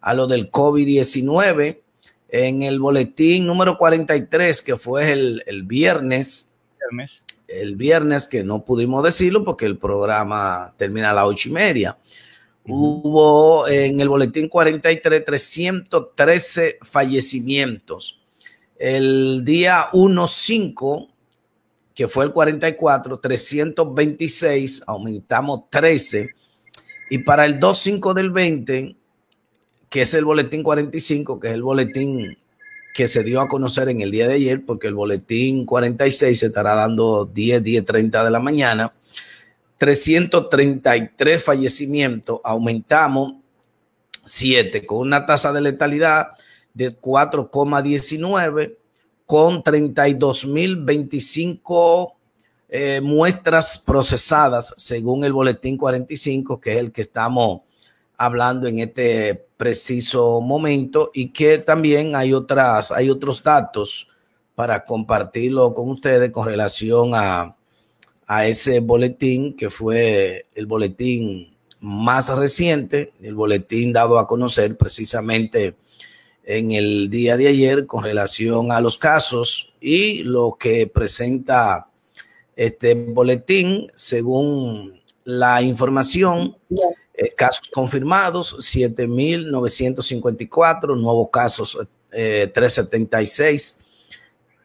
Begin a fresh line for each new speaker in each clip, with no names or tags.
a lo del COVID-19 en el boletín número 43, que fue el, viernes, el viernes que no pudimos decirlo porque el programa termina a las ocho y media. Hubo en el boletín 43 313 fallecimientos. El día 1.5, que fue el 44, 326, aumentamos 13. Y para el 2.5 del 20, que es el boletín 45, que es el boletín que se dio a conocer en el día de ayer, porque el boletín 46 se estará dando 10, 10, 30 de la mañana. 333 fallecimientos, aumentamos 7, con una tasa de letalidad de 4,19, con 32.025 eh, muestras procesadas según el boletín 45, que es el que estamos hablando en este preciso momento y que también hay otras, hay otros datos para compartirlo con ustedes con relación a, a ese boletín que fue el boletín más reciente, el boletín dado a conocer precisamente en el día de ayer con relación a los casos y lo que presenta este boletín, según la información, eh, casos confirmados, 7.954, nuevos casos, 376, eh,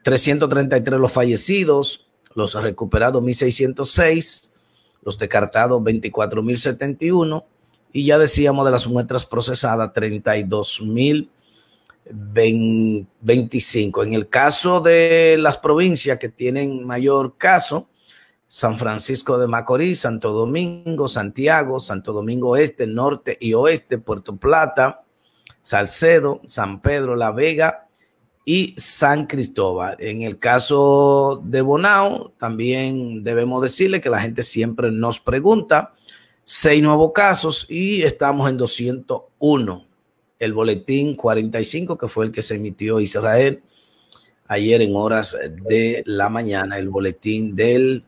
333 los fallecidos, los recuperados 1.606, los descartados 24.071 y ya decíamos de las muestras procesadas 32.000. 25. En el caso de las provincias que tienen mayor caso, San Francisco de Macorís, Santo Domingo, Santiago, Santo Domingo Este, Norte y Oeste, Puerto Plata, Salcedo, San Pedro, La Vega y San Cristóbal. En el caso de Bonao, también debemos decirle que la gente siempre nos pregunta, seis nuevos casos y estamos en 201 el boletín 45, que fue el que se emitió Israel ayer en horas de la mañana, el boletín del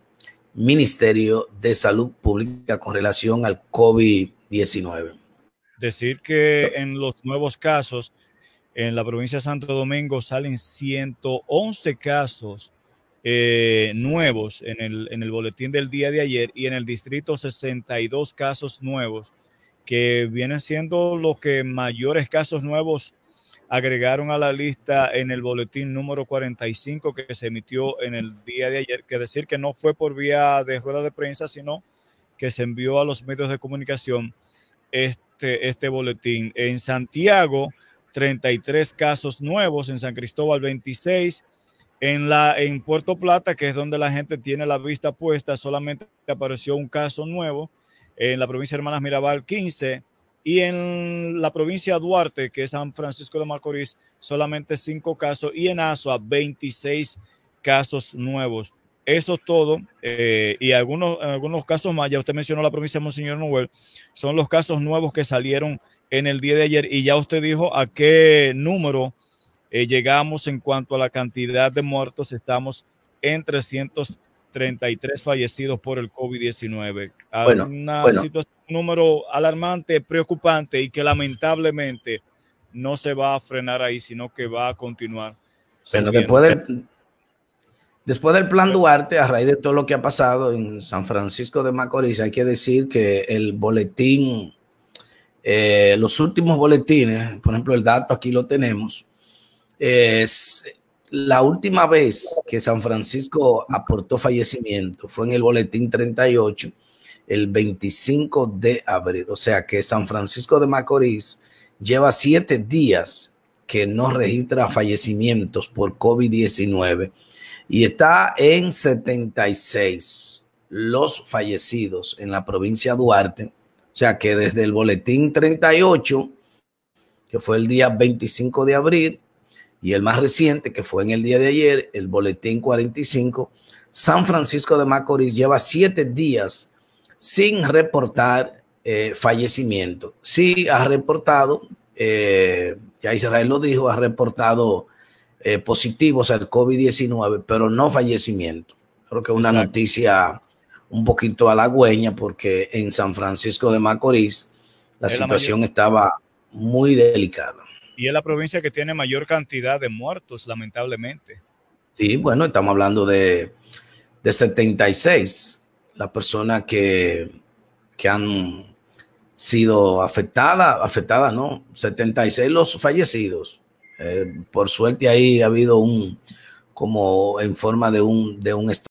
Ministerio de Salud Pública con relación al COVID-19.
Decir que en los nuevos casos, en la provincia de Santo Domingo salen 111 casos eh, nuevos en el, en el boletín del día de ayer y en el distrito 62 casos nuevos que vienen siendo los que mayores casos nuevos agregaron a la lista en el boletín número 45 que se emitió en el día de ayer, que decir que no fue por vía de rueda de prensa, sino que se envió a los medios de comunicación este, este boletín. En Santiago, 33 casos nuevos, en San Cristóbal 26, en, la, en Puerto Plata, que es donde la gente tiene la vista puesta, solamente apareció un caso nuevo en la provincia de Hermanas Mirabal 15 y en la provincia de Duarte, que es San Francisco de Macorís, solamente 5 casos y en ASOA, 26 casos nuevos. Eso es todo, eh, y algunos, algunos casos más, ya usted mencionó la provincia de Monseñor Noel, son los casos nuevos que salieron en el día de ayer y ya usted dijo a qué número eh, llegamos en cuanto a la cantidad de muertos, estamos en 300 33 fallecidos por el COVID-19. Bueno, bueno. un número alarmante, preocupante y que lamentablemente no se va a frenar ahí, sino que va a continuar. Pero después
del, después del plan Duarte, a raíz de todo lo que ha pasado en San Francisco de Macorís, hay que decir que el boletín, eh, los últimos boletines, por ejemplo, el dato aquí lo tenemos, es la última vez que San Francisco aportó fallecimiento fue en el boletín 38, el 25 de abril. O sea que San Francisco de Macorís lleva siete días que no registra fallecimientos por COVID-19 y está en 76 los fallecidos en la provincia de Duarte. O sea que desde el boletín 38, que fue el día 25 de abril, y el más reciente, que fue en el día de ayer, el boletín 45, San Francisco de Macorís lleva siete días sin reportar eh, fallecimiento. Sí ha reportado, eh, ya Israel lo dijo, ha reportado eh, positivos al COVID-19, pero no fallecimiento. Creo que es una noticia un poquito halagüeña porque en San Francisco de Macorís
la situación
estaba muy delicada
y es la provincia que tiene mayor cantidad de muertos, lamentablemente.
Sí, bueno, estamos hablando de, de 76 las persona que, que han sido afectadas, afectadas, ¿no? 76 los fallecidos. Eh, por suerte ahí ha habido un, como en forma de un, de un